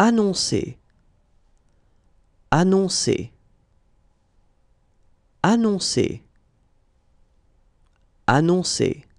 annoncer, annoncer, annoncer, annoncer.